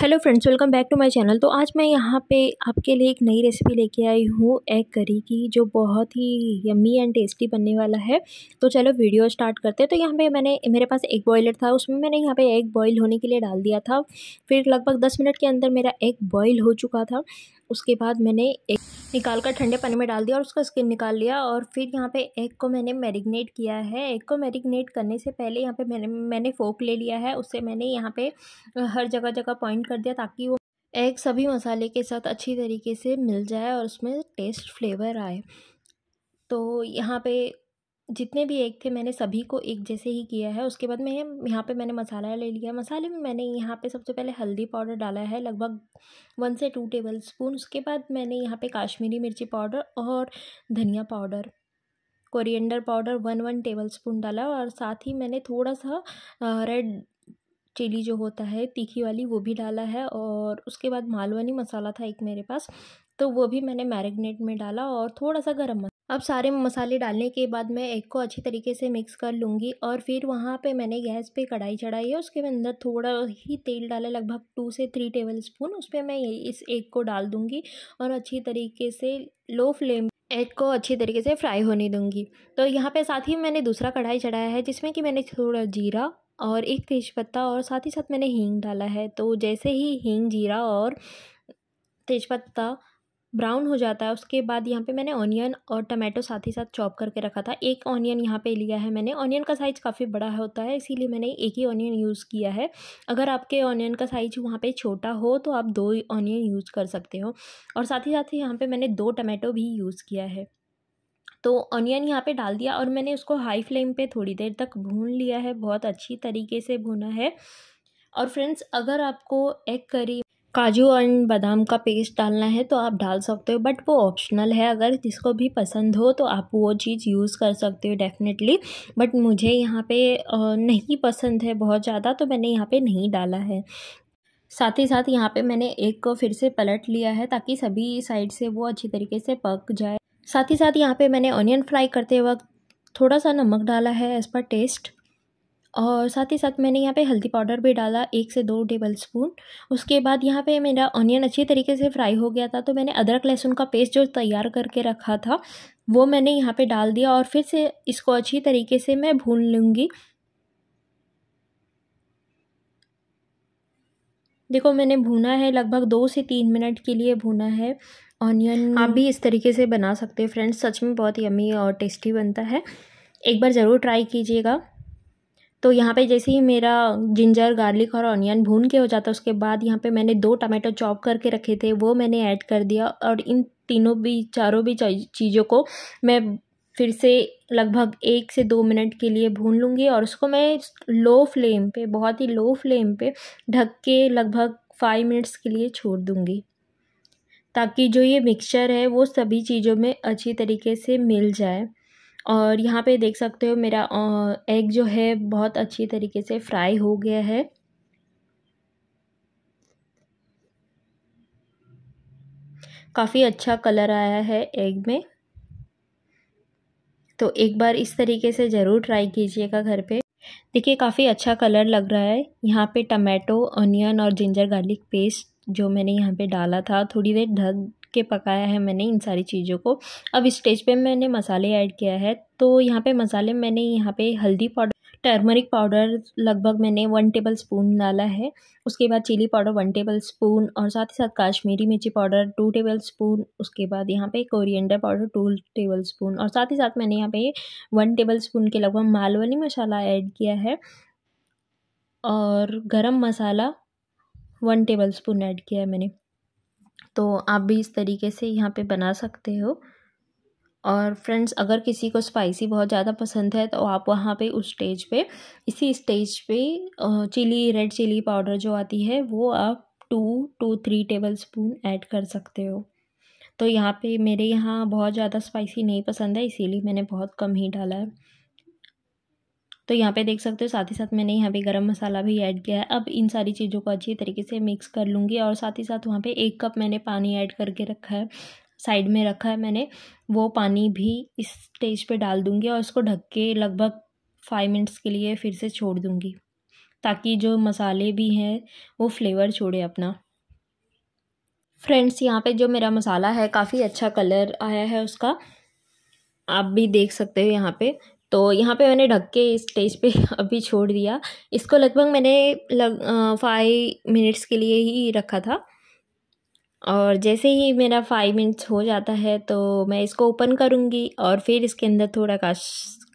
hello friends welcome back to my channel तो आज मैं यहाँ पे आपके लिए एक नई रेसिपी लेके आई हूँ एग करी की जो बहुत ही यम्मी एंड टेस्टी बनने वाला है तो चलो वीडियो स्टार्ट करते हैं तो यहाँ पे मैंने मेरे पास एग बॉयलर था उसमें मैंने यहाँ पे एग बॉईल होने के लिए डाल दिया था फिर लगभग दस मिनट के अंदर मेरा एग बॉयल हो चुका था उसके बाद मैंने एक निकाल कर ठंडे पानी में डाल दिया और उसका स्किन निकाल लिया और फिर यहाँ पे एग को मैंने मैरिनेट किया है एग को मैरिनेट करने से पहले यहाँ पे मैंने मैंने फोक ले लिया है उससे मैंने यहाँ पे हर जगह जगह पॉइंट कर दिया ताकि वो एग सभी मसाले के साथ अच्छी तरीके से मिल जाए और उसमें टेस्ट फ्लेवर आए तो यहाँ पे जितने भी एक थे मैंने सभी को एक जैसे ही किया है उसके बाद मैं यहाँ पे मैंने मसाला ले लिया मसाले में मैंने यहाँ पे सबसे पहले हल्दी पाउडर डाला है लगभग वन से टू टेबल स्पून उसके बाद मैंने यहाँ पे काश्मीरी मिर्ची पाउडर और धनिया powder coriander powder one one tablespoon डाला और साथ ही मैंने थोड़ा सा रेड चिली जो होता है तीखी वाली वो भी डाला है और उसके बाद मालवनी मसाला था एक मेरे पास तो वो भी मैंने मैरिनेट में डाला और थोड़ा सा गर्म अब सारे मसाले डालने के बाद मैं एग को अच्छी तरीके से मिक्स कर लूँगी और फिर वहाँ पे मैंने गैस पे कढ़ाई चढ़ाई है उसके अंदर थोड़ा ही तेल डाला लगभग टू से थ्री टेबल स्पून उस पर मैं इस एग को डाल दूँगी और अच्छी तरीके से लो फ्लेम एग को अच्छी तरीके से फ्राई होने दूँगी तो यहाँ पर साथ ही मैंने दूसरा कढ़ाई चढ़ाया है जिसमें कि मैंने थोड़ा जीरा और एक तेज़पत्ता और साथ ही साथ मैंने हींग डाला है तो जैसे ही हींग जीरा और तेज़पत्ता ब्राउन हो जाता है उसके बाद यहाँ पे मैंने ऑनियन और टमाटो साथ ही साथ चॉप करके रखा था एक ऑनियन यहाँ पे लिया है मैंने ऑनियन का साइज़ काफ़ी बड़ा होता है इसीलिए मैंने एक ही ऑनियन यूज़ किया है अगर आपके ऑनियन का साइज़ वहाँ पे छोटा हो तो आप दो ऑनियन यूज़ कर सकते हो और साथ ही साथ ही यहाँ पर मैंने दो टमाटो भी यूज़ किया है तो ऑनियन यहाँ पे डाल दिया और मैंने उसको हाई फ्लेम पे थोड़ी देर तक भून लिया है बहुत अच्छी तरीके से भुना है और फ्रेंड्स अगर आपको एग करी काजू और बादाम का पेस्ट डालना है तो आप डाल सकते हो बट वो ऑप्शनल है अगर जिसको भी पसंद हो तो आप वो चीज़ यूज़ कर सकते हो डेफिनेटली बट मुझे यहाँ पे नहीं पसंद है बहुत ज़्यादा तो मैंने यहाँ पे नहीं डाला है साथ ही साथ यहाँ पे मैंने एक को फिर से पलट लिया है ताकि सभी साइड से वो अच्छी तरीके से पक जाए साथ ही साथ यहाँ पर मैंने ऑनियन फ्राई करते वक्त थोड़ा सा नमक डाला है एज़ पर टेस्ट और साथ ही साथ मैंने यहाँ पे हल्दी पाउडर भी डाला एक से दो टेबल स्पून उसके बाद यहाँ पे मेरा ऑनियन अच्छी तरीके से फ्राई हो गया था तो मैंने अदरक लहसुन का पेस्ट जो तैयार करके रखा था वो मैंने यहाँ पे डाल दिया और फिर से इसको अच्छी तरीके से मैं भून लूँगी देखो मैंने भूना है लगभग दो से तीन मिनट के लिए भूना है ऑनियन आप भी इस तरीके से बना सकते हो फ्रेंड्स सच में बहुत यमी और टेस्टी बनता है एक बार ज़रूर ट्राई कीजिएगा तो यहाँ पे जैसे ही मेरा जिंजर गार्लिक और ऑनियन भून के हो जाता उसके बाद यहाँ पे मैंने दो टमाटो चॉप करके रखे थे वो मैंने ऐड कर दिया और इन तीनों भी चारों भी चीज़ों को मैं फिर से लगभग एक से दो मिनट के लिए भून लूँगी और उसको मैं लो फ्लेम पे बहुत ही लो फ्लेम पे ढक के लगभग फाइव मिनट्स के लिए छोड़ दूँगी ताकि जो ये मिक्सचर है वो सभी चीज़ों में अच्छी तरीके से मिल जाए और यहाँ पे देख सकते हो मेरा एग जो है बहुत अच्छी तरीके से फ्राई हो गया है काफ़ी अच्छा कलर आया है एग में तो एक बार इस तरीके से ज़रूर ट्राई कीजिएगा घर पे देखिए काफ़ी अच्छा कलर लग रहा है यहाँ पे टमाटो ऑनियन और जिंजर गार्लिक पेस्ट जो मैंने यहाँ पे डाला था थोड़ी देर ढक के पकाया है मैंने इन सारी चीज़ों को अब स्टेज पे मैंने मसाले ऐड किया है तो यहाँ पे मसाले मैंने यहाँ पे हल्दी पाउडर टर्मरिक पाउडर लगभग मैंने वन टेबल स्पून डाला है उसके बाद chilli powder one tablespoon और साथ ही साथ काश्मीरी मिर्ची पाउडर टू टेबल स्पून उसके बाद यहाँ पे coriander powder two tablespoon और साथ ही साथ मैंने यहाँ पे वन टेबल स्पून के लगभग मालवनी मसाला ऐड किया है और garam masala one tablespoon add किया है मैंने तो आप भी इस तरीके से यहाँ पे बना सकते हो और फ्रेंड्स अगर किसी को स्पाइसी बहुत ज़्यादा पसंद है तो आप वहाँ पे उस स्टेज पे इसी स्टेज पे चिली रेड चिली पाउडर जो आती है वो आप two to three tablespoon add कर सकते हो तो यहाँ पे मेरे यहाँ बहुत ज़्यादा स्पाइसी नहीं पसंद है इसीलिए मैंने बहुत कम ही डाला है तो यहाँ पे देख सकते हो साथ ही साथ मैंने यहाँ पे गरम मसाला भी ऐड किया है अब इन सारी चीज़ों को अच्छी तरीके से मिक्स कर लूँगी और साथ ही साथ वहाँ पे एक कप मैंने पानी ऐड करके रखा है साइड में रखा है मैंने वो पानी भी इस स्टेज पे डाल दूँगी और उसको ढक के लगभग फाइव मिनट्स के लिए फिर से छोड़ दूँगी ताकि जो मसाले भी हैं वो फ्लेवर छोड़े अपना फ्रेंड्स यहाँ पर जो मेरा मसाला है काफ़ी अच्छा कलर आया है उसका आप भी देख सकते हो यहाँ पे तो यहाँ पे मैंने ढक के स्टेज पे अभी छोड़ दिया इसको लगभग मैंने लग फाइव मिनट्स के लिए ही रखा था और जैसे ही मेरा फाइव मिनट्स हो जाता है तो मैं इसको ओपन करूँगी और फिर इसके अंदर थोड़ा काश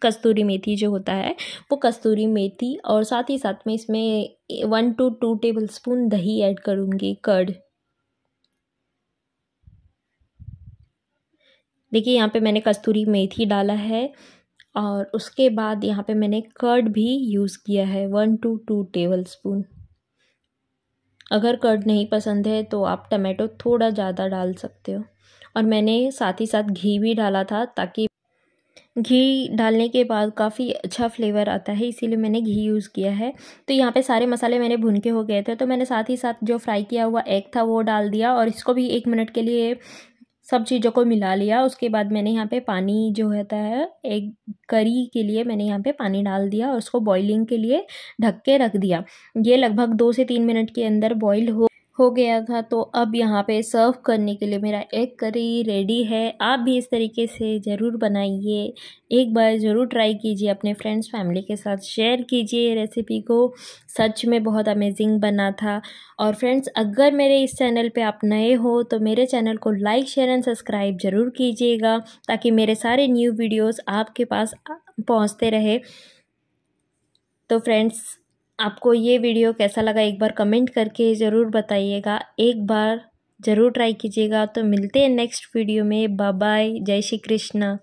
कस्तूरी मेथी जो होता है वो कस्तूरी मेथी और साथ ही साथ में इसमें one to two tablespoon दही ऐड करूँगी कर्ड देखिए यहाँ पे मैंने कस्तूरी मेथी डाला है और उसके बाद यहाँ पे मैंने कर्ड भी यूज़ किया है one to two tablespoon अगर कर्ड नहीं पसंद है तो आप टमाटो थोड़ा ज़्यादा डाल सकते हो और मैंने साथ ही साथ घी भी डाला था ताकि घी डालने के बाद काफ़ी अच्छा फ्लेवर आता है इसीलिए मैंने घी यूज़ किया है तो यहाँ पे सारे मसाले मैंने भुन के हो गए थे तो मैंने साथ ही साथ जो फ्राई किया हुआ एग था वो डाल दिया और इसको भी एक मिनट के लिए सब चीज़ों को मिला लिया उसके बाद मैंने यहाँ पे पानी जो होता है एक करी के लिए मैंने यहाँ पे पानी डाल दिया और उसको बॉइलिंग के लिए ढक के रख दिया ये लगभग दो से तीन मिनट के अंदर बॉईल हो हो गया था तो अब यहाँ पे सर्व करने के लिए मेरा एग करी रेडी है आप भी इस तरीके से ज़रूर बनाइए एक बार ज़रूर ट्राई कीजिए अपने फ्रेंड्स फैमिली के साथ शेयर कीजिए रेसिपी को सच में बहुत अमेजिंग बना था और फ्रेंड्स अगर मेरे इस चैनल पे आप नए हो तो मेरे चैनल को लाइक शेयर एंड सब्सक्राइब ज़रूर कीजिएगा ताकि मेरे सारे न्यू वीडियोज़ आपके पास पहुँचते रहे तो फ्रेंड्स आपको ये वीडियो कैसा लगा एक बार कमेंट करके ज़रूर बताइएगा एक बार ज़रूर ट्राई कीजिएगा तो मिलते हैं नेक्स्ट वीडियो में बाय जय श्री कृष्णा